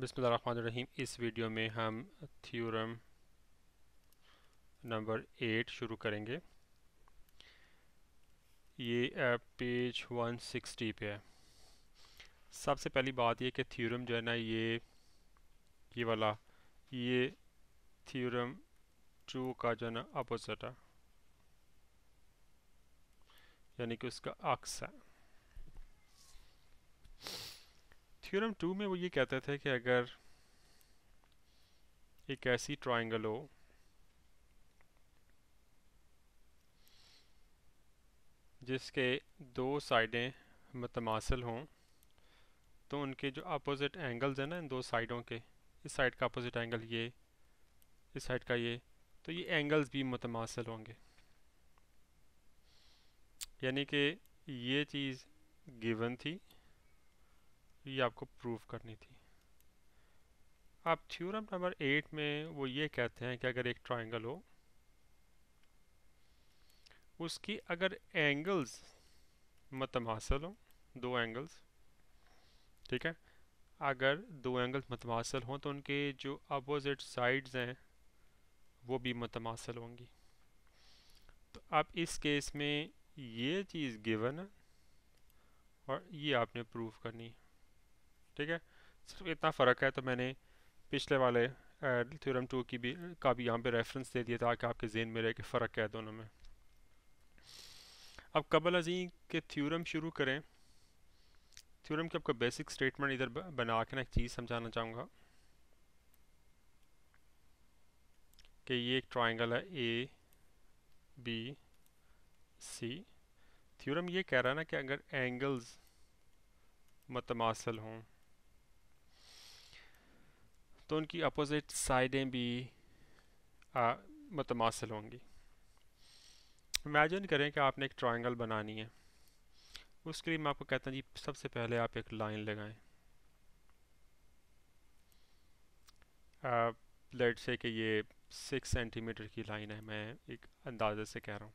बिसमीम इस वीडियो में हम थ्योरम नंबर एट शुरू करेंगे ये पेज 160 पे है सबसे पहली बात ये कि थ्योरम जो है ना ये ये वाला ये थ्योरम टू का जो है ना अपोजिट है यानी कि उसका अक्स है थ्योरम टू में वो ये कहते थे कि अगर एक ऐसी ट्राइंगल हो जिसके दो साइडें मतमासल हों तो उनके जो अपोज़िट एंगल्स हैं ना इन दो साइडों के इस साइड का अपोज़िट एंगल ये इस साइड का ये तो ये एंगल्स भी मतमासल होंगे यानी कि ये चीज़ गिवन थी ये आपको प्रूव करनी थी अब थ्योरम नंबर एट में वो ये कहते हैं कि अगर एक ट्राइंगल हो उसकी अगर एंगल्स मतमासल हो दो एंगल्स ठीक है अगर दो एंगल्स मतमासल हों तो उनके जो अपोजिट साइड्स हैं वो भी मतमासल होंगी तो अब इस केस में ये चीज़ गिवन है और ये आपने प्रूव करनी है ठीक है सिर्फ इतना फ़र्क है तो मैंने पिछले वाले थ्योरम टू की भी का भी यहाँ पे रेफरेंस दे दिया ताकि आपके जेन में रहे कि फ़र्क क्या है दोनों में अब कबल अजी के थ्योरम शुरू करें थ्योरम के आपका बेसिक स्टेटमेंट इधर बना के ना एक चीज़ समझाना चाहूँगा कि ये एक ट्राइंगल है ए बी सी थ्योरम ये कह रहा है ना कि अगर एंगल्स मतमासल हों तो उनकी अपोजिट साइडें भी मतमासल होंगी इमेजिन करें कि आपने एक ट्रायंगल बनानी है उसके लिए मैं आपको कहता हूँ जी सबसे पहले आप एक लाइन लगाएं लेट से कि ये सिक्स सेंटीमीटर की लाइन है मैं एक अंदाजे से कह रहा हूँ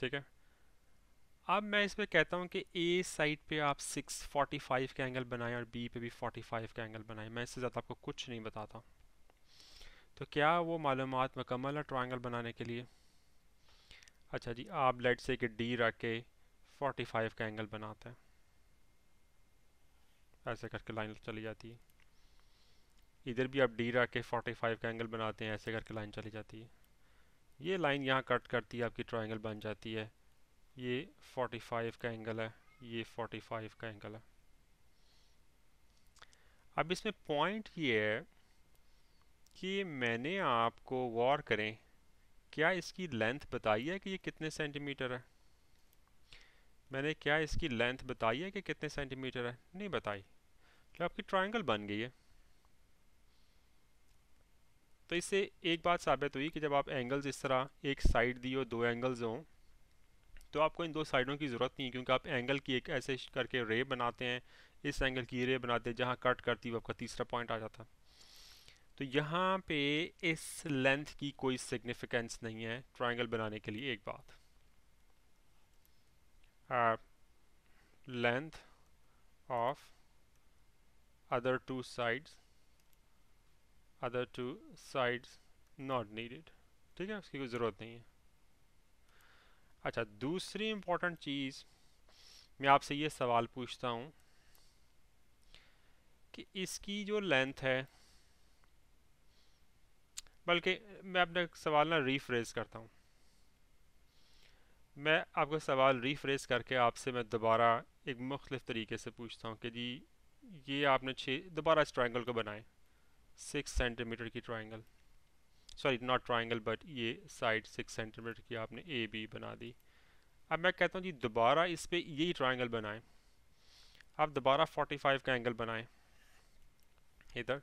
ठीक है अब मैं इस पर कहता हूँ कि ए साइड पे आप 645 का एंगल बनाएं और बी पे भी 45 का एंगल बनाएं मैं इससे ज़्यादा आपको कुछ नहीं बताता तो क्या वो मालूम मकमल है ट्रायंगल बनाने के लिए अच्छा जी आप लेट से कि डी रख के 45 का एंगल बनाते हैं ऐसे करके लाइन चली जाती है इधर भी आप डी रख के 45 का एंगल बनाते हैं ऐसे करके लाइन चली जाती है ये लाइन यहाँ कट करती है आपकी ट्राइंगल बन जाती है ये 45 का एंगल है ये 45 का एंगल है अब इसमें पॉइंट ये है कि मैंने आपको गौर करें क्या इसकी लेंथ बताई है कि ये कितने सेंटीमीटर है मैंने क्या इसकी लेंथ बताई है कि कितने सेंटीमीटर है नहीं बताई तो आपकी ट्रायंगल बन गई है तो इससे एक बात साबित हुई कि जब आप एंगल्स इस तरह एक साइड दी हो दो एंगल्स हों तो आपको इन दो साइडों की ज़रूरत नहीं है क्योंकि आप एंगल की एक ऐसे करके रे बनाते हैं इस एंगल की रे बनाते हैं जहाँ कट करती है आपका तीसरा पॉइंट आ जाता तो यहाँ पे इस लेंथ की कोई सिग्निफिकेंस नहीं है ट्राइंगल बनाने के लिए एक बात length of other two sides other two sides not needed ठीक है उसकी कोई ज़रूरत नहीं है अच्छा दूसरी इम्पोर्टेंट चीज़ मैं आपसे ये सवाल पूछता हूँ कि इसकी जो लेंथ है बल्कि मैं अपना सवाल ना रीफ्रेज करता हूँ मैं आपका सवाल रीफ्रेज करके आपसे मैं दोबारा एक मुख्तफ तरीके से पूछता हूँ कि जी ये आपने छः दोबारा इस ट्राइंगल को बनाएं सिक्स सेंटीमीटर की triangle sorry not triangle but ये साइड सिक्स सेंटीमीटर की आपने ए बी बना दी अब मैं कहता हूँ जी दोबारा इस पर यही ट्राइंगल बनाएं आप दोबारा फोर्टी फाइव का एंगल बनाएं इधर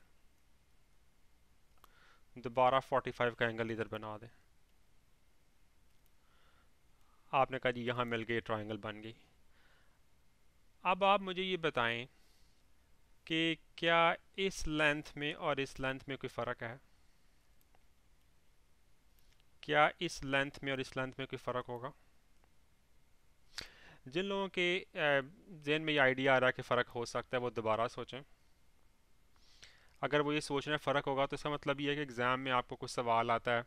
दोबारा फोर्टी फाइव का एंगल इधर बना दें आपने कहा जी यहाँ मिल गई ट्राइंगल बन गई अब आप मुझे ये बताएं कि क्या इस लेंथ में और इस लेंथ में कोई फ़र्क है क्या इस लेंथ में और इस लेंथ में कोई फ़र्क होगा जिन लोगों के जेन में ये आइडिया आ रहा है कि फ़र्क हो सकता है वो दोबारा सोचें अगर वो ये सोच रहे हैं फ़र्क होगा तो इसका मतलब ये है कि एग्ज़ाम में आपको कुछ सवाल आता है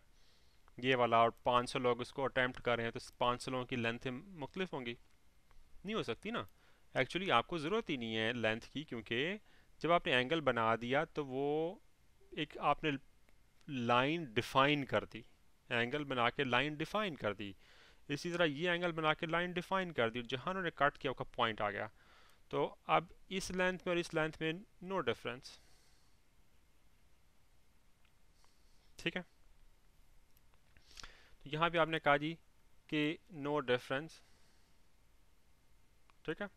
ये वाला और 500 लोग इसको अटैम्प्ट कर रहे हैं तो 500 लोगों की लेंथ मुख्तलिफ होंगी नहीं हो सकती ना एक्चुअली आपको ज़रूरत ही नहीं है लेंथ की क्योंकि जब आपने एंगल बना दिया तो वो एक आपने लाइन डिफाइन कर दी एंगल बना के लाइन डिफाइन कर दी इसी तरह ये एंगल बना के लाइन डिफाइन कर दी जहाँ उन्होंने कट किया उसका पॉइंट आ गया तो अब इस लेंथ में और इस लेंथ में नो डिफरेंस ठीक है तो यहाँ भी आपने कहा जी कि नो डिफरेंस ठीक है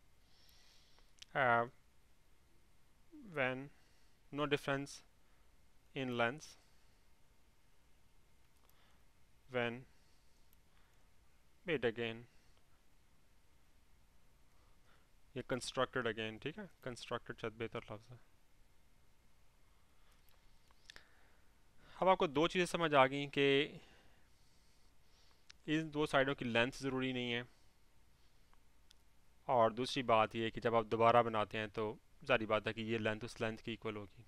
when no difference in length when made again ये constructed again ठीक है constructed शायद बेहतर लफ्ज़ है अब आपको दो चीज़ें समझ आ गई कि इन दो साइडों की लेंथ ज़रूरी नहीं है और दूसरी बात यह कि जब आप दोबारा बनाते हैं तो जारी बात है कि ये लेंथ उस लेंथ की इक्वल होगी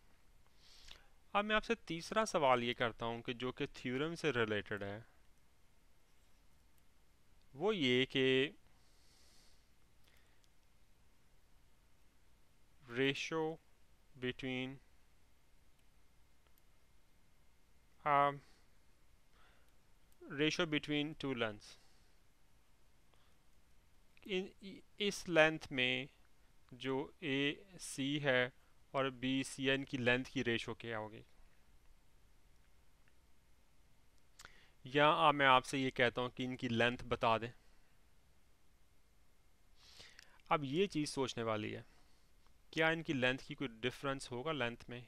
अब मैं आपसे तीसरा सवाल ये करता हूँ कि जो कि थ्योरम से रिलेटेड है वो ये कि ratio between ratio between two length इस लेंथ में जो ए सी है और बी सी एन की लेंथ की रेशो क्या होगी या आप मैं आपसे ये कहता हूँ कि इनकी लेंथ बता दें अब ये चीज़ सोचने वाली है क्या इनकी लेंथ की कोई डिफरेंस होगा लेंथ में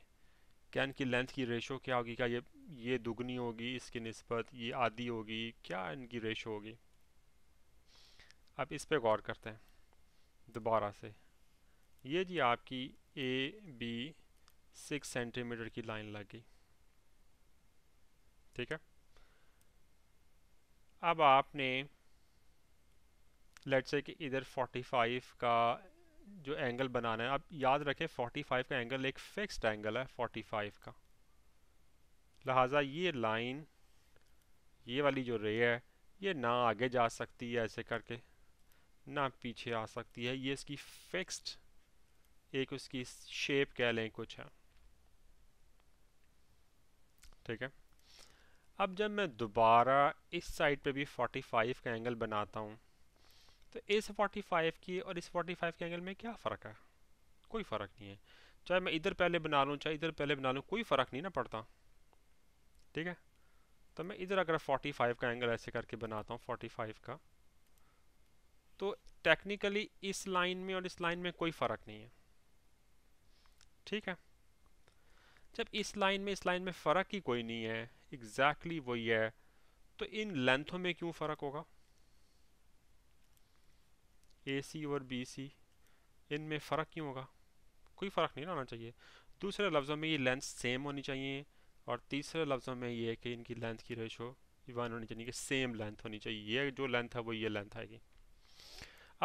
क्या इनकी लेंथ की रेशो क्या होगी क्या ये ये दुगनी होगी इसकी नस्बत ये आधी होगी क्या इनकी रेशो होगी अब इस पे गौर करते हैं दोबारा से ये जी आपकी ए बी सिक्स सेंटीमीटर की लाइन लगी ठीक है अब आपने लेट से कि इधर 45 का जो एंगल बनाना है अब याद रखें 45 का एंगल एक फिक्स्ड एंगल है 45 का लिहाजा ये लाइन ये वाली जो रे है ये ना आगे जा सकती है ऐसे करके ना पीछे आ सकती है ये इसकी फिक्स्ड एक उसकी शेप कह लें कुछ है ठीक है अब जब मैं दोबारा इस साइड पे भी 45 का एंगल बनाता हूँ तो इस 45 की और इस 45 के एंगल में क्या फ़र्क है कोई फ़र्क नहीं है चाहे मैं इधर पहले बना लूँ चाहे इधर पहले बना लूँ कोई फ़र्क नहीं ना पड़ता ठीक है तो मैं इधर अगर 45 का एंगल ऐसे करके बनाता हूँ 45 का तो टेक्निकली इस लाइन में और इस लाइन में कोई फ़र्क नहीं है ठीक है जब इस लाइन में इस लाइन में फ़र्क ही कोई नहीं है एग्जैक्टली exactly वही है तो इन लेंथों में क्यों फ़र्क होगा ए सी और बी सी में फ़र्क क्यों होगा कोई फ़र्क नहीं होना चाहिए दूसरे लफ्ज़ों में ये लेंथ सेम होनी चाहिए और तीसरे लफ्ज़ों में ये है कि इनकी लेंथ की रेशो इवन होनी चाहिए कि सेम लेंथ होनी चाहिए ये जो लेंथ है वो ये लेंथ आएगी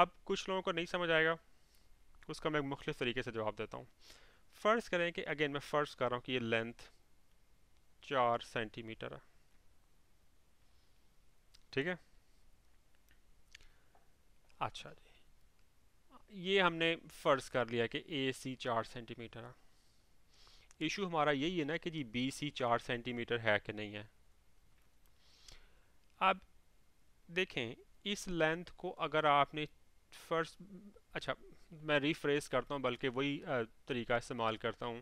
अब कुछ लोगों को नहीं समझ आएगा उसका मैं मुख्तलिफ तरीके से जवाब देता हूँ फ़र्ज़ करें कि अगेन मैं फ़र्ज़ कर रहा हूँ कि ये लेंथ चार सेंटीमीटर है ठीक है अच्छा जी ये हमने फ़र्ज़ कर लिया कि ए सी चार सेंटीमीटर है इशू हमारा यही है ना कि जी बी सी चार सेंटीमीटर है कि नहीं है अब देखें इस लेंथ को अगर आपने फर्स्ट अच्छा मैं रिफ्रेस करता हूँ बल्कि वही तरीका इस्तेमाल करता हूँ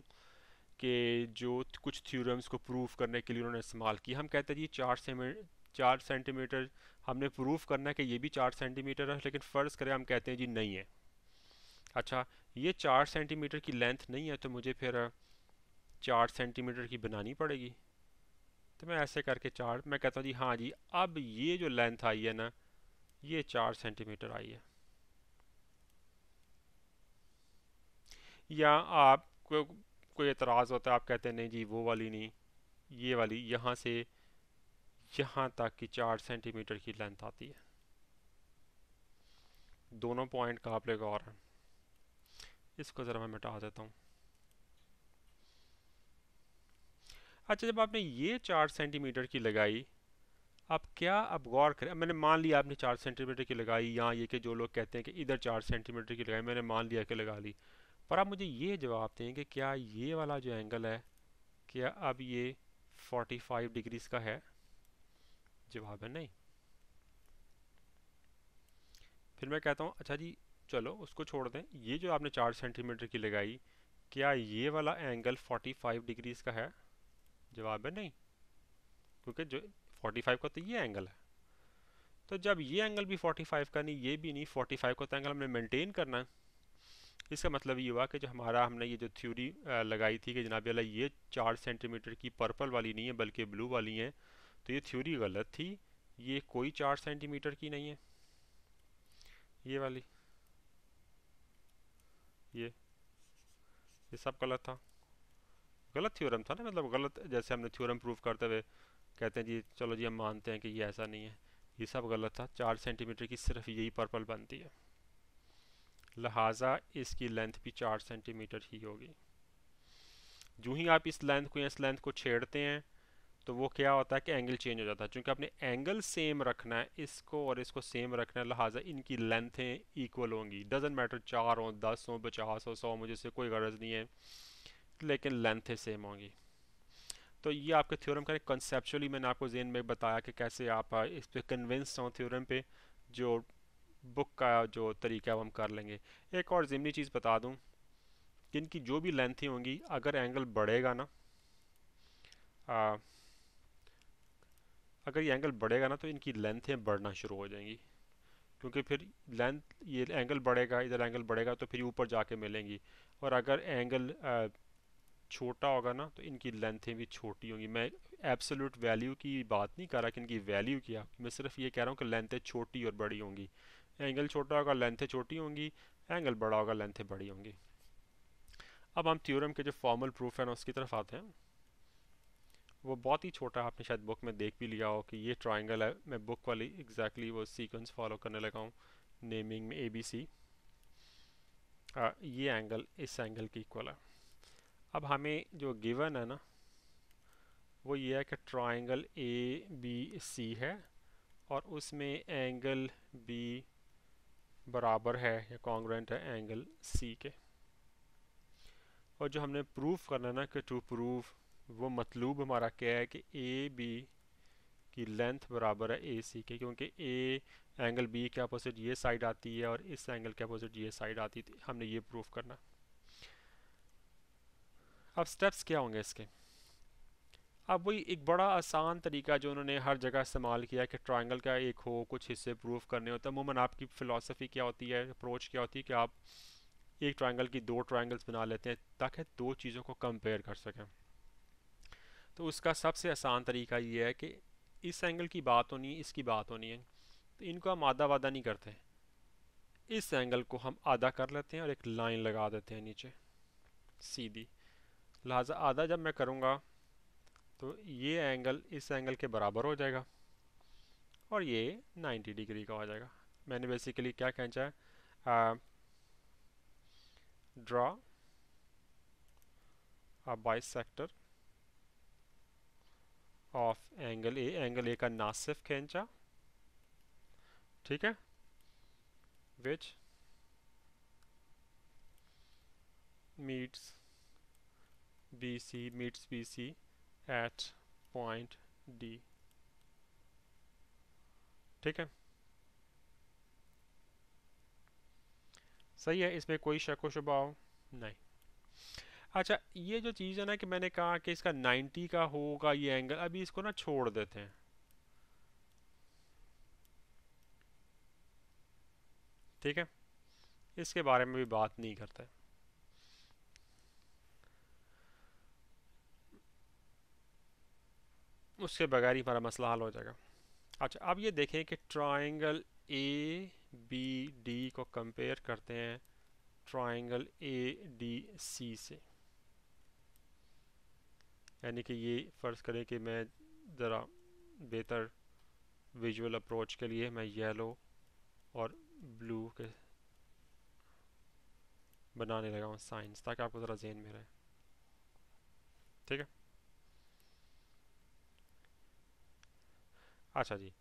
कि जो कुछ थ्योरम्स को प्रूफ करने के लिए उन्होंने इस्तेमाल किया हम कहते हैं जी चार सेमी चार सेंटीमीटर हमने प्रूफ करना है कि ये भी चार सेंटीमीटर है लेकिन फ़र्ज़ करें हम कहते हैं जी नहीं है अच्छा ये चार सेंटीमीटर की लेंथ नहीं है तो मुझे फिर चार सेंटीमीटर की बनानी पड़ेगी तो मैं ऐसे करके चार मैं कहता हूँ जी हाँ जी अब ये जो लेंथ आई है ना ये चार सेंटीमीटर आई है या आप को, कोई एतराज़ होता है आप कहते हैं नहीं जी वो वाली नहीं ये वाली यहाँ से यहाँ तक की चार सेंटीमीटर की लेंथ आती है दोनों पॉइंट का आप लेगा और इसको ज़रा मैं मिटा देता हूँ अच्छा जब आपने ये चार सेंटीमीटर की लगाई अब क्या अब गौर करें मैंने मान लिया आपने चार सेंटीमीटर की लगाई यहाँ ये कि जो लोग कहते हैं कि इधर चार सेंटीमीटर की लगाई मैंने मान लिया कि लगा ली पर आप मुझे ये जवाब दें कि क्या ये वाला जो एंगल है क्या अब ये 45 डिग्रीज का है जवाब है नहीं फिर मैं कहता हूँ अच्छा जी चलो उसको छोड़ दें ये जो आपने चार सेंटीमीटर की लगाई क्या ये वाला एंगल 45 डिग्रीज का है जवाब है नहीं क्योंकि जो 45 का तो ये एंगल है तो जब ये एंगल भी 45 का नहीं ये भी नहीं 45 का तो एंगल हमने मेंटेन करना है इसका मतलब ये हुआ कि जो हमारा हमने ये जो थ्योरी लगाई थी कि जनाब अला ये चार सेंटीमीटर की पर्पल वाली नहीं है बल्कि ब्लू वाली हैं तो ये थ्योरी गलत थी ये कोई चार सेंटीमीटर की नहीं है ये वाली ये ये सब गलत था गलत थ्योरम था ना मतलब गलत जैसे हमने थ्योरम प्रूव करते हुए कहते हैं जी चलो जी हम मानते हैं कि ये ऐसा नहीं है ये सब गलत था चार सेंटीमीटर की सिर्फ यही पर्पल बनती है लिहाजा इसकी लेंथ भी चार सेंटीमीटर ही होगी जो ही आप इस लेंथ को या इस लेंथ को छेड़ते हैं तो वो क्या होता है कि एंगल चेंज हो जाता है चूँकि आपने एंगल सेम रखना है इसको और इसको सेम रखना है लिहाजा इनकी लेंथें इक्वल होंगी डजेंट मैटर चार हों दस हों पचास हो सौ मुझे से कोई गरज नहीं है लेकिन लेंथें सेम होंगी तो ये आपके थ्योरम का एक कंसेप्चुअली मैंने आपको जेन में बताया कि कैसे आप इस पर कन्विंस हों थ्योरम पे जो बुक का जो तरीका है वो हम कर लेंगे एक और ज़िमनी चीज़ बता दूँ कि इनकी जो भी लेंथें होंगी अगर एंगल बढ़ेगा ना आ, अगर ये एंगल बढ़ेगा ना तो इनकी लेंथें बढ़ना शुरू हो जाएंगी क्योंकि फिर लेंथ ये एंगल बढ़ेगा इधर एंगल बढ़ेगा तो फिर ऊपर जाके मिलेंगी और अगर एंगल छोटा होगा ना तो इनकी लेंथें भी छोटी होंगी मैं एब्सोल्यूट वैल्यू की बात नहीं कर रहा कि इनकी वैल्यू क्या मैं सिर्फ ये कह रहा हूँ कि लेंथें छोटी और बड़ी होंगी एंगल छोटा होगा लेंथें छोटी होंगी एंगल बड़ा होगा लेंथें बड़ी होंगी अब हम थ्योरम के जो फॉर्मल प्रूफ है ना उसकी तरफ आते हैं वो बहुत ही छोटा आपने शायद बुक में देख भी लिया हो कि ये ट्राइंगल है मैं बुक वाली एग्जैक्टली exactly वो सीक्वेंस फॉलो करने लगा हूँ नेमिंग में ए बी सी ये एंगल इस एंगल की इक्वल है अब हमें जो गिवन है ना वो ये है कि ट्राइंगल ए बी सी है और उसमें एंगल बी बराबर है या कॉन्ग्रेंट है एंगल सी के और जो हमने प्रूफ करना ना कि टू प्रूफ वो मतलूब हमारा क्या है कि ए बी की लेंथ बराबर है ए सी के क्योंकि ए एंगल बी के अपोजिट ये साइड आती है और इस एंगल के अपोजिट ये साइड आती थी तो हमने ये प्रूफ करना अब स्टेप्स क्या होंगे इसके अब वही एक बड़ा आसान तरीका जो उन्होंने हर जगह इस्तेमाल किया कि ट्रायंगल का एक हो कुछ हिस्से प्रूफ करने हो तो मूमन आपकी फ़िलासफ़ी क्या होती है अप्रोच क्या होती है कि आप एक ट्रायंगल की दो ट्रायंगल्स बना लेते हैं ताकि दो चीज़ों को कंपेयर कर सकें तो उसका सबसे आसान तरीका ये है कि इस एंगल की बात होनी है इसकी बात होनी है तो इनको हम आधा वादा नहीं करते इस एंगल को हम आधा कर लेते हैं और एक लाइन लगा देते हैं नीचे सीधी लिहाजा आधा जब मैं करूँगा तो ये एंगल इस एंगल के बराबर हो जाएगा और ये 90 डिग्री का हो जाएगा मैंने बेसिकली क्या खींचा है draw a sector of angle A angle A का ना सिर्फ खींचा ठीक है which meets B C meets B C at point D ठीक है सही है इसमें कोई शक शुबा हो नहीं अच्छा ये जो चीज़ है ना कि मैंने कहा कि इसका 90 का होगा ये एंगल अभी इसको ना छोड़ देते हैं ठीक है इसके बारे में भी बात नहीं करते उसके बगैर ही हमारा मसला हल हो जाएगा अच्छा अब ये देखें कि ट्राइंगल ए बी डी को कंपेयर करते हैं ट्राइंगल ए डी सी से यानी कि ये फ़र्ज़ करें कि मैं ज़रा बेहतर विजुअल अप्रोच के लिए मैं येलो और ब्लू के बनाने लगा हूँ साइंस ताकि आपको ज़रा जहन में रहे ठीक है अच्छा जी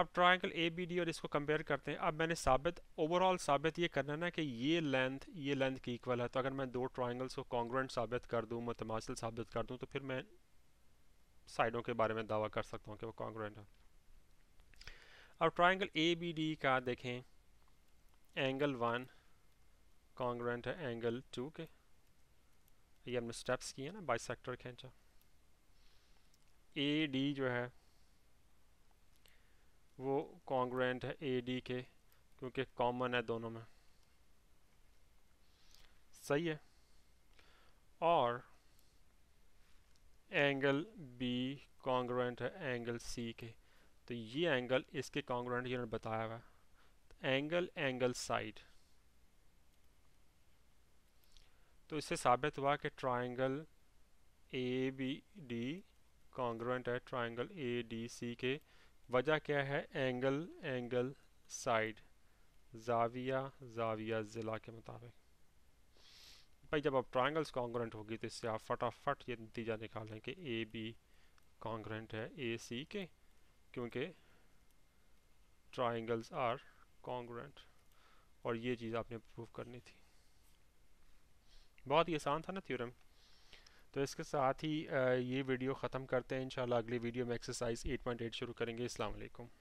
अब ट्राइंगल ए बी डी और इसको कंपेयर करते हैं अब मैंने साबित ओवरऑल साबित ये करना है ना कि ये लेंथ ये लेंथ की इक्वल है तो अगर मैं दो ट्राइंगल्स को कॉन्ग्रेंट साबित कर दूँ मतमासिल साबित कर दूँ तो फिर मैं साइडों के बारे में दावा कर सकता हूँ कि वो कॉन्ग्रेंट है अब ट्राइंगल ए बी डी का देखें एंगल वन कॉन्ग्रेंट है एंगल टू के ये हमने स्टेप्स किए ना बाई सेक्टर खींचा ए डी जो है वो कॉन्ग्रेंट है ए डी के क्योंकि कॉमन है दोनों में सही है और एंगल बी कॉन्ग्रेंट है एंगल सी के तो ये एंगल इसके कॉन्ग्रेंट यूनिट बताया हुआ है एंगल एंगल साइड तो इससे साबित हुआ कि triangle A B D congruent है ट्राइंगल ए डी सी के वजह क्या है एंगल एंगल साइड जाविया जाविया ज़िला के मुताबिक भाई जब आप ट्राइंगल्स कॉन्ग्रेंट होगी तो इससे आप फटाफट ये नतीजा निकालें कि ए बी कॉन्ग्रेंट है ए सी के क्योंकि ट्राइंगल्स आर कॉन्ग्रेंट और ये चीज़ आपने प्रूव करनी थी बहुत ही आसान था ना थ्योरम तो इसके साथ ही ये वीडियो ख़त्म करते हैं इंशाल्लाह अगली वीडियो में एक्सरसाइज 8.8 शुरू करेंगे अल्लाम